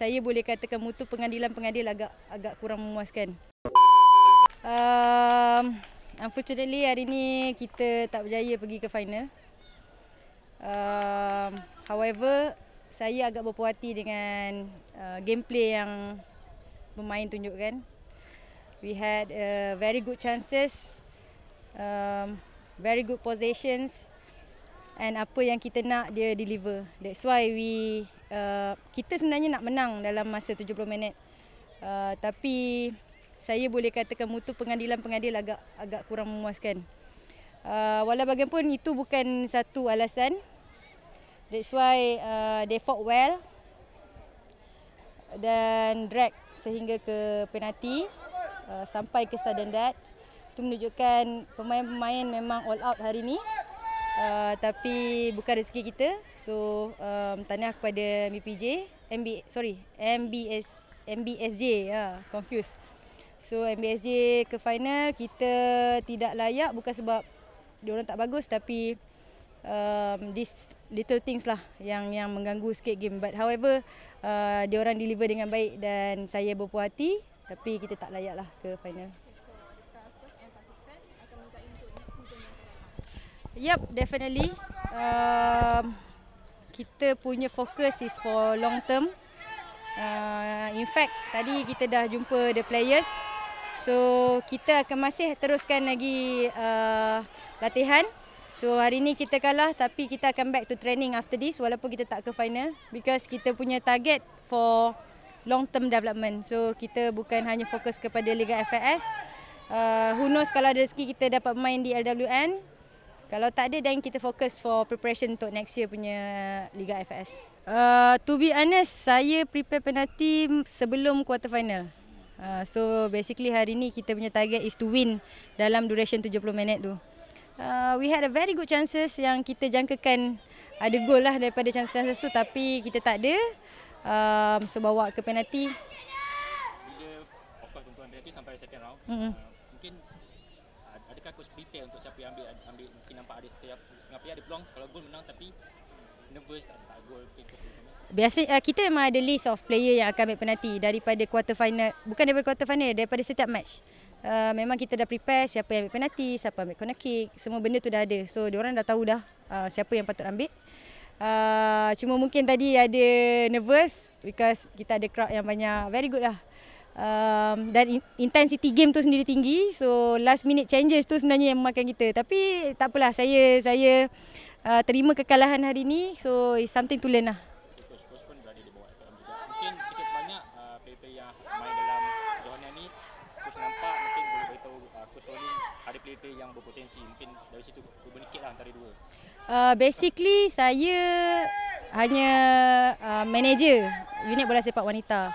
saya boleh katakan mutu pengadilan pengadil agak agak kurang memuaskan. Um, unfortunately hari ini kita tak berjaya pergi ke final. Um, however, saya agak berpuati dengan uh, gameplay yang pemain tunjukkan. We had uh, very good chances, um, very good positions and apa yang kita nak dia deliver. That's why we Eh, kita sebenarnya nak menang dalam masa 70 minit. Uh, tapi saya boleh katakan mutu pengadilan pengadil agak agak kurang memuaskan. Uh, walau bagaimanapun itu bukan satu alasan. That's why uh, they fought well dan drag sehingga ke penalti uh, sampai ke sudden death. Itu menunjukkan pemain-pemain memang all out hari ini. Uh, tapi bukan rezeki kita. So um, tahniah kepada MBPJ, MB sorry, MBS MBSJ. Ha, ya, uh, confused. So MBSJ ke final kita tidak layak bukan sebab dia orang tak bagus tapi um, this little things lah yang yang mengganggu sikit game but however uh, dia orang deliver dengan baik dan saya berpuati, tapi kita tak layak lah ke final. Yep, definitely. Uh, kita punya fokus is for long term. Uh, in fact, tadi kita dah jumpa the players. So, kita akan masih teruskan lagi uh, latihan. So, hari ni kita kalah tapi kita akan back to training after this walaupun kita tak ke final. Because kita punya target for long term development. So, kita bukan hanya fokus kepada Liga FAS. Uh, who knows kalau ada rezeki kita dapat main di LWN. Kalau tak ada then kita fokus for preparation untuk next year punya Liga FS. Uh, to be honest, saya prepare penalti sebelum quarter final. Uh, so basically hari ni kita punya target is to win dalam duration 70 minit tu. Uh, we had a very good chances yang kita jangkakan ada gol lah daripada chances tu tapi kita tak ada. Uh, so bawa ke penalti. Bila of course tuan-tuan sampai second round, mm-hmm. uh, mungkin akan coach prepare untuk siapa yang ambil ambil mungkin nampak ada setiap setengah player ada peluang kalau gol menang tapi nervous tak tak gol Biasa uh, kita memang ada list of player yang akan ambil penalti daripada quarter final bukan daripada quarter final daripada setiap match. Uh, memang kita dah prepare siapa yang ambil penalti, siapa ambil corner kick, semua benda tu dah ada. So orang dah tahu dah uh, siapa yang patut ambil. Uh, cuma mungkin tadi ada nervous because kita ada crowd yang banyak. Very good lah um, dan intensity game tu sendiri tinggi so last minute changes tu sebenarnya yang memakan kita tapi tak apalah saya saya uh, terima kekalahan hari ni so it's something to learn lah yang berpotensi mungkin dari situ berbenikit lah antara dua uh, basically saya hanya uh, manager unit bola sepak wanita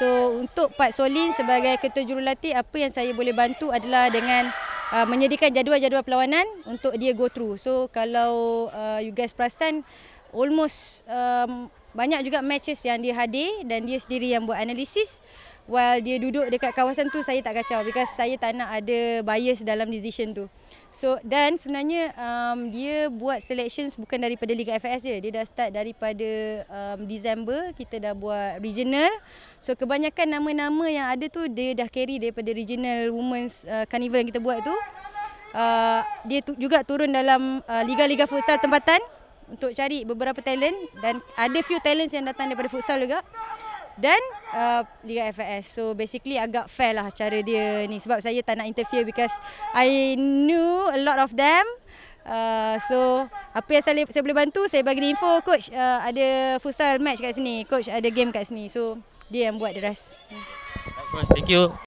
So untuk Pak Solin sebagai ketua jurulatih apa yang saya boleh bantu adalah dengan uh, menyediakan jadual-jadual perlawanan untuk dia go through. So kalau uh, you guys perasan almost um, banyak juga matches yang dia hadir dan dia sendiri yang buat analisis while dia duduk dekat kawasan tu saya tak kacau because saya tak nak ada bias dalam decision tu. So dan sebenarnya um, dia buat selections bukan daripada Liga FAS je. Dia dah start daripada um, Disember kita dah buat regional. So kebanyakan nama-nama yang ada tu dia dah carry daripada regional women's uh, carnival yang kita buat tu. Uh, dia tu, juga turun dalam uh, liga-liga futsal tempatan untuk cari beberapa talent dan ada few talents yang datang daripada futsal juga dan uh, Liga FAS. So basically agak fair lah cara dia ni sebab saya tak nak interfere because I knew a lot of them. Uh, so apa yang saya, saya boleh bantu saya bagi info coach uh, ada futsal match kat sini, coach ada game kat sini. So dia yang buat the rest. thank you.